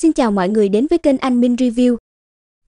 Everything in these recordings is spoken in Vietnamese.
Xin chào mọi người đến với kênh Anh Minh Review.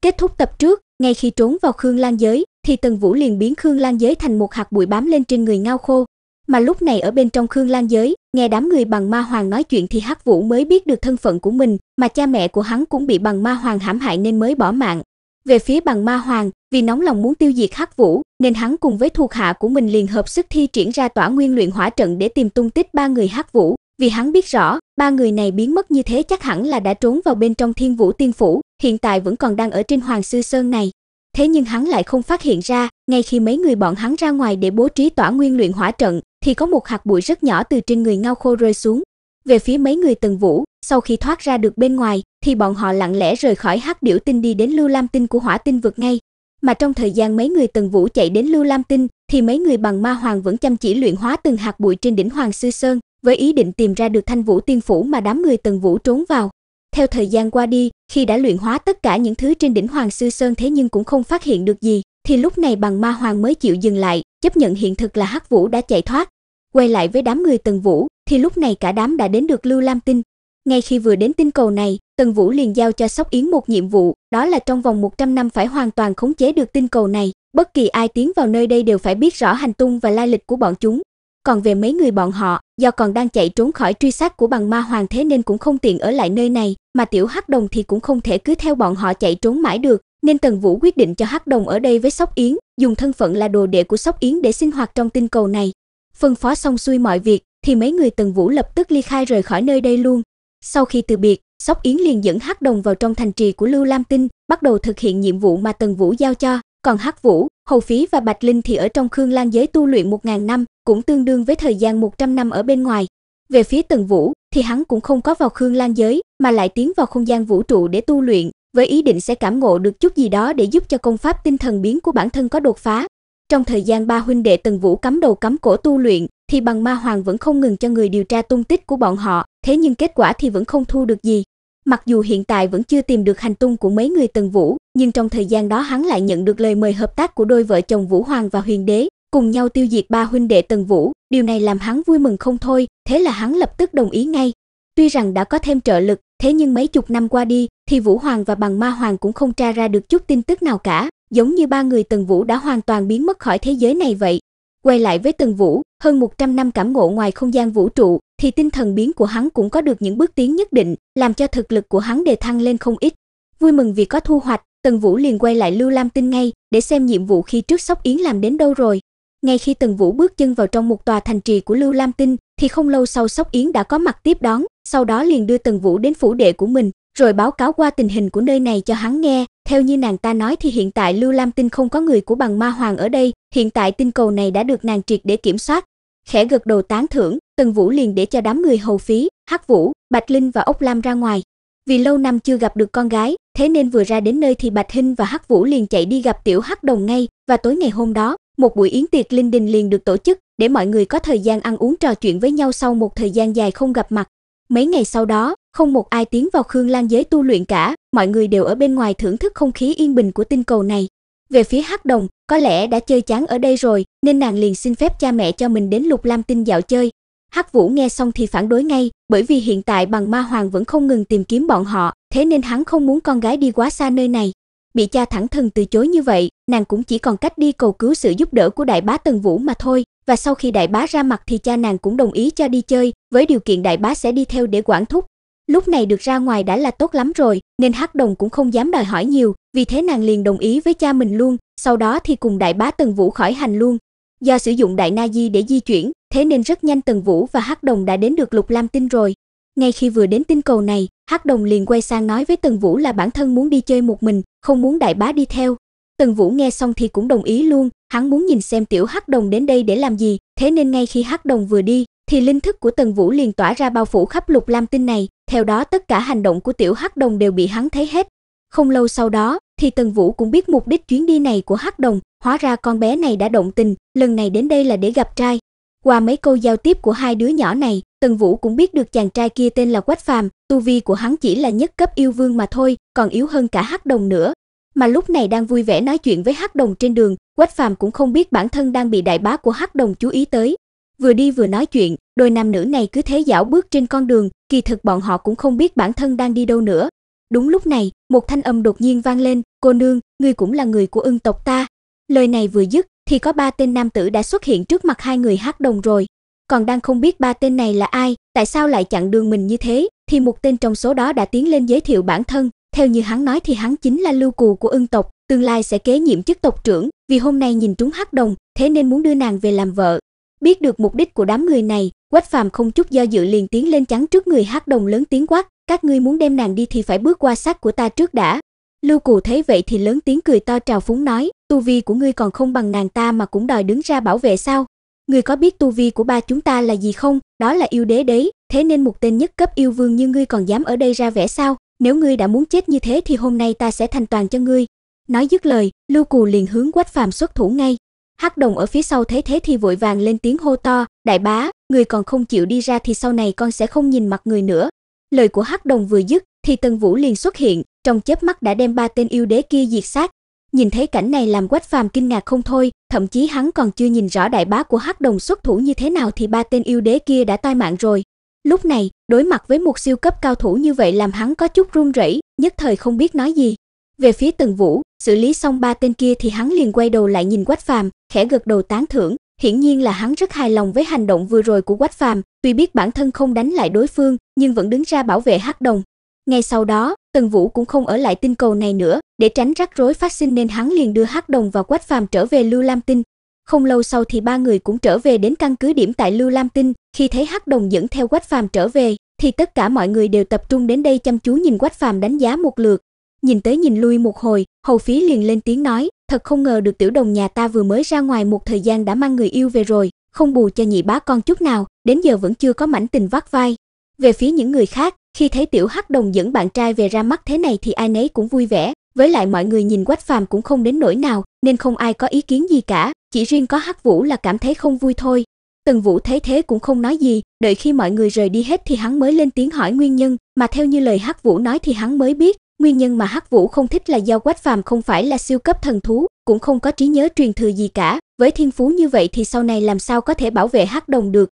Kết thúc tập trước, ngay khi trốn vào Khương Lan giới thì Tần Vũ liền biến Khương Lan giới thành một hạt bụi bám lên trên người Ngao Khô. Mà lúc này ở bên trong Khương Lan giới, nghe đám người bằng ma hoàng nói chuyện thì Hắc Vũ mới biết được thân phận của mình, mà cha mẹ của hắn cũng bị bằng ma hoàng hãm hại nên mới bỏ mạng. Về phía bằng ma hoàng, vì nóng lòng muốn tiêu diệt Hắc Vũ, nên hắn cùng với thuộc hạ của mình liền hợp sức thi triển ra tỏa nguyên luyện hỏa trận để tìm tung tích ba người Hắc Vũ, vì hắn biết rõ, ba người này biến mất như thế chắc hẳn là đã trốn vào bên trong Thiên Vũ Tiên phủ, hiện tại vẫn còn đang ở trên Hoàng Sư Sơn này. Thế nhưng hắn lại không phát hiện ra, ngay khi mấy người bọn hắn ra ngoài để bố trí tỏa nguyên luyện hỏa trận, thì có một hạt bụi rất nhỏ từ trên người ngao khô rơi xuống. Về phía mấy người Tần Vũ, sau khi thoát ra được bên ngoài, thì bọn họ lặng lẽ rời khỏi Hắc Điểu Tinh đi đến Lưu Lam Tinh của Hỏa Tinh vực ngay. Mà trong thời gian mấy người Tần Vũ chạy đến Lưu Lam Tinh, thì mấy người bằng ma hoàng vẫn chăm chỉ luyện hóa từng hạt bụi trên đỉnh Hoàng Sư Sơn với ý định tìm ra được thanh vũ tiên phủ mà đám người Tần Vũ trốn vào. Theo thời gian qua đi, khi đã luyện hóa tất cả những thứ trên đỉnh Hoàng Sư Sơn thế nhưng cũng không phát hiện được gì, thì lúc này bằng ma hoàng mới chịu dừng lại, chấp nhận hiện thực là Hắc Vũ đã chạy thoát. Quay lại với đám người Tần Vũ, thì lúc này cả đám đã đến được Lưu Lam Tinh. Ngay khi vừa đến tinh cầu này, Tần Vũ liền giao cho Sóc Yến một nhiệm vụ, đó là trong vòng 100 năm phải hoàn toàn khống chế được tinh cầu này. Bất kỳ ai tiến vào nơi đây đều phải biết rõ hành tung và lai lịch của bọn chúng, còn về mấy người bọn họ, do còn đang chạy trốn khỏi truy sát của bằng ma hoàng thế nên cũng không tiện ở lại nơi này, mà tiểu Hắc Đồng thì cũng không thể cứ theo bọn họ chạy trốn mãi được, nên Tần Vũ quyết định cho Hắc Đồng ở đây với Sóc Yến, dùng thân phận là đồ đệ của Sóc Yến để sinh hoạt trong tinh cầu này. Phân phó xong xuôi mọi việc, thì mấy người Tần Vũ lập tức ly khai rời khỏi nơi đây luôn. Sau khi từ biệt, Sóc Yến liền dẫn Hắc Đồng vào trong thành trì của Lưu Lam Tinh, bắt đầu thực hiện nhiệm vụ mà Tần Vũ giao cho. Còn Hắc Vũ, Hầu Phí và Bạch Linh thì ở trong Khương Lan giới tu luyện 1000 năm, cũng tương đương với thời gian 100 năm ở bên ngoài. Về phía Tần Vũ thì hắn cũng không có vào Khương Lan giới, mà lại tiến vào không gian vũ trụ để tu luyện, với ý định sẽ cảm ngộ được chút gì đó để giúp cho công pháp tinh thần biến của bản thân có đột phá. Trong thời gian ba huynh đệ Tần Vũ cắm đầu cắm cổ tu luyện, thì bằng ma hoàng vẫn không ngừng cho người điều tra tung tích của bọn họ, thế nhưng kết quả thì vẫn không thu được gì. Mặc dù hiện tại vẫn chưa tìm được hành tung của mấy người Tần Vũ, nhưng trong thời gian đó hắn lại nhận được lời mời hợp tác của đôi vợ chồng Vũ Hoàng và Huyền Đế, cùng nhau tiêu diệt ba huynh đệ Tần Vũ, điều này làm hắn vui mừng không thôi, thế là hắn lập tức đồng ý ngay. Tuy rằng đã có thêm trợ lực, thế nhưng mấy chục năm qua đi thì Vũ Hoàng và Bằng Ma Hoàng cũng không tra ra được chút tin tức nào cả, giống như ba người Tần Vũ đã hoàn toàn biến mất khỏi thế giới này vậy. Quay lại với Tần Vũ, hơn 100 năm cảm ngộ ngoài không gian vũ trụ, thì tinh thần biến của hắn cũng có được những bước tiến nhất định, làm cho thực lực của hắn đề thăng lên không ít. Vui mừng vì có thu hoạch, Tần Vũ liền quay lại Lưu Lam Tinh ngay để xem nhiệm vụ khi trước Sóc Yến làm đến đâu rồi. Ngay khi Tần Vũ bước chân vào trong một tòa thành trì của Lưu Lam Tinh, thì không lâu sau Sóc Yến đã có mặt tiếp đón, sau đó liền đưa Tần Vũ đến phủ đệ của mình, rồi báo cáo qua tình hình của nơi này cho hắn nghe. Theo như nàng ta nói thì hiện tại Lưu Lam Tinh không có người của bằng ma hoàng ở đây, hiện tại tinh cầu này đã được nàng triệt để kiểm soát, khẽ gật đầu tán thưởng, Tần Vũ liền để cho đám người hầu phí, Hắc Vũ, Bạch Linh và Ốc Lam ra ngoài. Vì lâu năm chưa gặp được con gái, thế nên vừa ra đến nơi thì Bạch Hinh và Hắc Vũ liền chạy đi gặp Tiểu Hắc Đồng ngay, và tối ngày hôm đó, một buổi yến tiệc linh đình liền được tổ chức, để mọi người có thời gian ăn uống trò chuyện với nhau sau một thời gian dài không gặp mặt. Mấy ngày sau đó, không một ai tiến vào Khương Lan giới tu luyện cả, mọi người đều ở bên ngoài thưởng thức không khí yên bình của tinh cầu này. Về phía Hắc Đồng, có lẽ đã chơi chán ở đây rồi, nên nàng liền xin phép cha mẹ cho mình đến Lục Lam Tinh dạo chơi. Hắc Vũ nghe xong thì phản đối ngay, bởi vì hiện tại bằng ma hoàng vẫn không ngừng tìm kiếm bọn họ, thế nên hắn không muốn con gái đi quá xa nơi này. Bị cha thẳng thừng từ chối như vậy, nàng cũng chỉ còn cách đi cầu cứu sự giúp đỡ của đại bá Tần Vũ mà thôi, và sau khi đại bá ra mặt thì cha nàng cũng đồng ý cho đi chơi, với điều kiện đại bá sẽ đi theo để quản thúc, lúc này được ra ngoài đã là tốt lắm rồi, nên Hắc Đồng cũng không dám đòi hỏi nhiều, vì thế nàng liền đồng ý với cha mình luôn, sau đó thì cùng đại bá Tần Vũ khởi hành luôn. Do sử dụng đại na di để di chuyển, thế nên rất nhanh Tần Vũ và Hắc Đồng đã đến được Lục Lam Tinh rồi. Ngay khi vừa đến tinh cầu này, Hắc Đồng liền quay sang nói với Tần Vũ là bản thân muốn đi chơi một mình, không muốn đại bá đi theo. Tần Vũ nghe xong thì cũng đồng ý luôn, hắn muốn nhìn xem tiểu Hắc Đồng đến đây để làm gì, thế nên ngay khi Hắc Đồng vừa đi, thì linh thức của Tần Vũ liền tỏa ra bao phủ khắp Lục Lam Tinh này, theo đó tất cả hành động của Tiểu Hắc Đồng đều bị hắn thấy hết. Không lâu sau đó, thì Tần Vũ cũng biết mục đích chuyến đi này của Hắc Đồng, hóa ra con bé này đã động tình, lần này đến đây là để gặp trai. Qua mấy câu giao tiếp của hai đứa nhỏ này, Tần Vũ cũng biết được chàng trai kia tên là Quách Phàm, tu vi của hắn chỉ là nhất cấp yêu vương mà thôi, còn yếu hơn cả Hắc Đồng nữa. Mà lúc này đang vui vẻ nói chuyện với Hắc Đồng trên đường, Quách Phàm cũng không biết bản thân đang bị đại bá của Hắc Đồng chú ý tới, Vừa đi vừa nói chuyện, đôi nam nữ này cứ thế dạo bước trên con đường, kỳ thực bọn họ cũng không biết bản thân đang đi đâu nữa. Đúng lúc này, một thanh âm đột nhiên vang lên, "Cô nương, ngươi cũng là người của ưng tộc ta." Lời này vừa dứt, thì có ba tên nam tử đã xuất hiện trước mặt hai người hát đồng rồi. Còn đang không biết ba tên này là ai, tại sao lại chặn đường mình như thế, thì một tên trong số đó đã tiến lên giới thiệu bản thân, theo như hắn nói thì hắn chính là lưu cù của ưng tộc, tương lai sẽ kế nhiệm chức tộc trưởng, vì hôm nay nhìn trúng hát đồng, thế nên muốn đưa nàng về làm vợ. Biết được mục đích của đám người này, Quách Phàm không chút do dự liền tiến lên chắn trước người Hắc Đồng lớn tiếng quát, các ngươi muốn đem nàng đi thì phải bước qua xác của ta trước đã. Lưu Cù thấy vậy thì lớn tiếng cười to trào phúng nói, tu vi của ngươi còn không bằng nàng ta mà cũng đòi đứng ra bảo vệ sao? Ngươi có biết tu vi của ba chúng ta là gì không? Đó là yêu đế đấy, thế nên một tên nhất cấp yêu vương như ngươi còn dám ở đây ra vẻ sao? Nếu ngươi đã muốn chết như thế thì hôm nay ta sẽ thành toàn cho ngươi. Nói dứt lời, Lưu Cù liền hướng Quách Phàm xuất thủ ngay. Hắc Đồng ở phía sau thấy thế thì vội vàng lên tiếng hô to, "Đại bá, người còn không chịu đi ra thì sau này con sẽ không nhìn mặt người nữa." Lời của Hắc Đồng vừa dứt thì Tần Vũ liền xuất hiện, trong chớp mắt đã đem ba tên yêu đế kia diệt sát. Nhìn thấy cảnh này làm Quách Phàm kinh ngạc không thôi, thậm chí hắn còn chưa nhìn rõ đại bá của Hắc Đồng xuất thủ như thế nào thì ba tên yêu đế kia đã tai mạng rồi. Lúc này, đối mặt với một siêu cấp cao thủ như vậy làm hắn có chút run rẩy, nhất thời không biết nói gì. Về phía Tần Vũ, xử lý xong ba tên kia thì hắn liền quay đầu lại nhìn Quách Phàm, khẽ gật đầu tán thưởng, hiển nhiên là hắn rất hài lòng với hành động vừa rồi của Quách Phàm, tuy biết bản thân không đánh lại đối phương, nhưng vẫn đứng ra bảo vệ Hắc Đồng. Ngay sau đó, Tần Vũ cũng không ở lại tinh cầu này nữa, để tránh rắc rối phát sinh nên hắn liền đưa Hắc Đồng và Quách Phàm trở về Lưu Lam Tinh. Không lâu sau thì ba người cũng trở về đến căn cứ điểm tại Lưu Lam Tinh, khi thấy Hắc Đồng dẫn theo Quách Phàm trở về, thì tất cả mọi người đều tập trung đến đây chăm chú nhìn Quách Phàm đánh giá một lượt, nhìn tới nhìn lui một hồi, hầu phí liền lên tiếng nói, thật không ngờ được tiểu đồng nhà ta vừa mới ra ngoài một thời gian đã mang người yêu về rồi, không bù cho nhị bá con chút nào, đến giờ vẫn chưa có mảnh tình vắt vai. Về phía những người khác, khi thấy tiểu hắc đồng dẫn bạn trai về ra mắt thế này thì ai nấy cũng vui vẻ, với lại mọi người nhìn quách phàm cũng không đến nỗi nào, nên không ai có ý kiến gì cả, chỉ riêng có hắc vũ là cảm thấy không vui thôi. Tần Vũ thấy thế cũng không nói gì, đợi khi mọi người rời đi hết thì hắn mới lên tiếng hỏi nguyên nhân, mà theo như lời Hắc Vũ nói thì hắn mới biết, Nguyên nhân mà Hắc Vũ không thích là do Quách Phàm không phải là siêu cấp thần thú, cũng không có trí nhớ truyền thừa gì cả, với thiên phú như vậy thì sau này làm sao có thể bảo vệ Hắc Đồng được.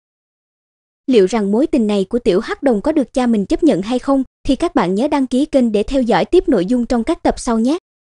Liệu rằng mối tình này của tiểu Hắc Đồng có được cha mình chấp nhận hay không thì các bạn nhớ đăng ký kênh để theo dõi tiếp nội dung trong các tập sau nhé.